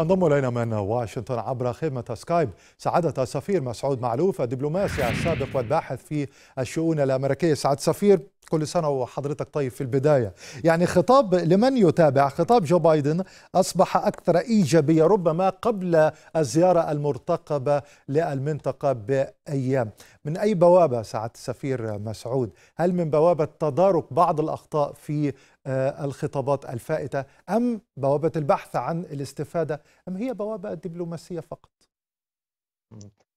انضم الينا من واشنطن عبر خدمه سكايب سعاده السفير مسعود معلوف الدبلوماسي السابق والباحث في الشؤون الامريكيه سعاده السفير كل سنة وحضرتك طيب في البداية يعني خطاب لمن يتابع خطاب جو بايدن أصبح أكثر إيجابية ربما قبل الزيارة المرتقبة للمنطقة بأيام من أي بوابة ساعة السفير مسعود هل من بوابة تدارك بعض الأخطاء في آه، الخطابات الفائتة أم بوابة البحث عن الاستفادة أم هي بوابة دبلوماسية فقط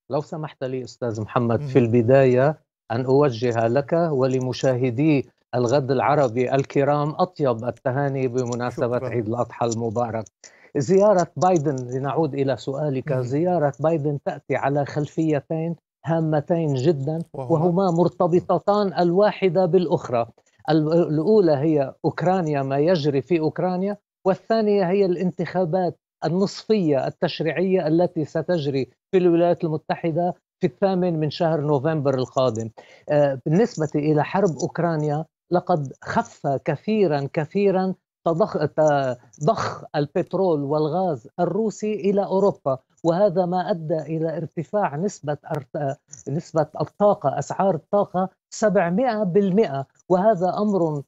لو سمحت لي أستاذ محمد في البداية أن أوجه لك ولمشاهدي الغد العربي الكرام أطيب التهاني بمناسبة شكرا. عيد الأضحى المبارك زيارة بايدن لنعود إلى سؤالك زيارة بايدن تأتي على خلفيتين هامتين جدا وهما مرتبطتان الواحدة بالأخرى الأولى هي أوكرانيا ما يجري في أوكرانيا والثانية هي الانتخابات النصفية التشريعية التي ستجري في الولايات المتحدة في الثامن من شهر نوفمبر القادم آه، بالنسبة إلى حرب أوكرانيا لقد خف كثيرا كثيرا تضخ, تضخ البترول والغاز الروسي إلى أوروبا وهذا ما أدى إلى ارتفاع نسبة نسبة الطاقة أسعار الطاقة 700% وهذا أمر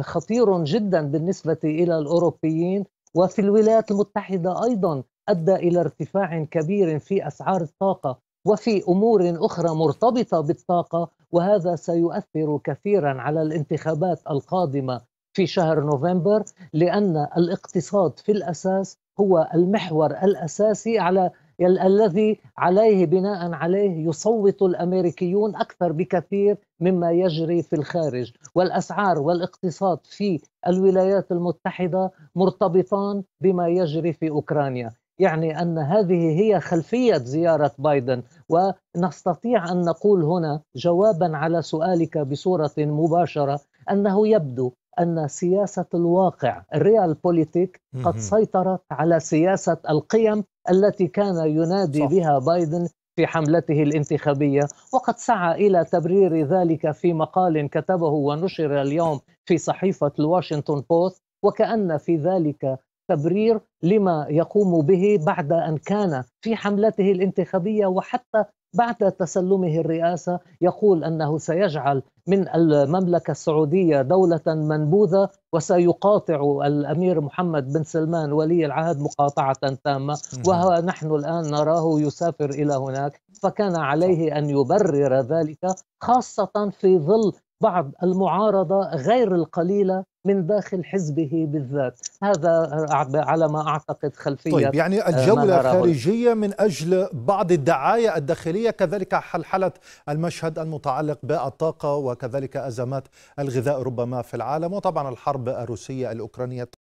خطير جدا بالنسبة إلى الأوروبيين وفي الولايات المتحدة أيضا أدى إلى ارتفاع كبير في أسعار الطاقة وفي امور اخرى مرتبطه بالطاقه وهذا سيؤثر كثيرا على الانتخابات القادمه في شهر نوفمبر لان الاقتصاد في الاساس هو المحور الاساسي على الذي عليه بناء عليه يصوت الامريكيون اكثر بكثير مما يجري في الخارج والاسعار والاقتصاد في الولايات المتحده مرتبطان بما يجري في اوكرانيا يعني ان هذه هي خلفيه زياره بايدن ونستطيع ان نقول هنا جوابا على سؤالك بصوره مباشره انه يبدو ان سياسه الواقع الريال بوليتيك قد سيطرت على سياسه القيم التي كان ينادي صح. بها بايدن في حملته الانتخابيه وقد سعى الى تبرير ذلك في مقال كتبه ونشر اليوم في صحيفه الواشنطن بوست وكان في ذلك تبرير لما يقوم به بعد ان كان في حملته الانتخابيه وحتى بعد تسلمه الرئاسه يقول انه سيجعل من المملكه السعوديه دوله منبوذه وسيقاطع الامير محمد بن سلمان ولي العهد مقاطعه تامه نحن الان نراه يسافر الى هناك فكان عليه ان يبرر ذلك خاصه في ظل بعض المعارضه غير القليله من داخل حزبه بالذات هذا على ما أعتقد خلفية طيب يعني آه، الجولة الخارجية من أجل بعض الدعاية الداخلية كذلك حلحلة المشهد المتعلق بالطاقة وكذلك أزمات الغذاء ربما في العالم وطبعا الحرب الروسية الأوكرانية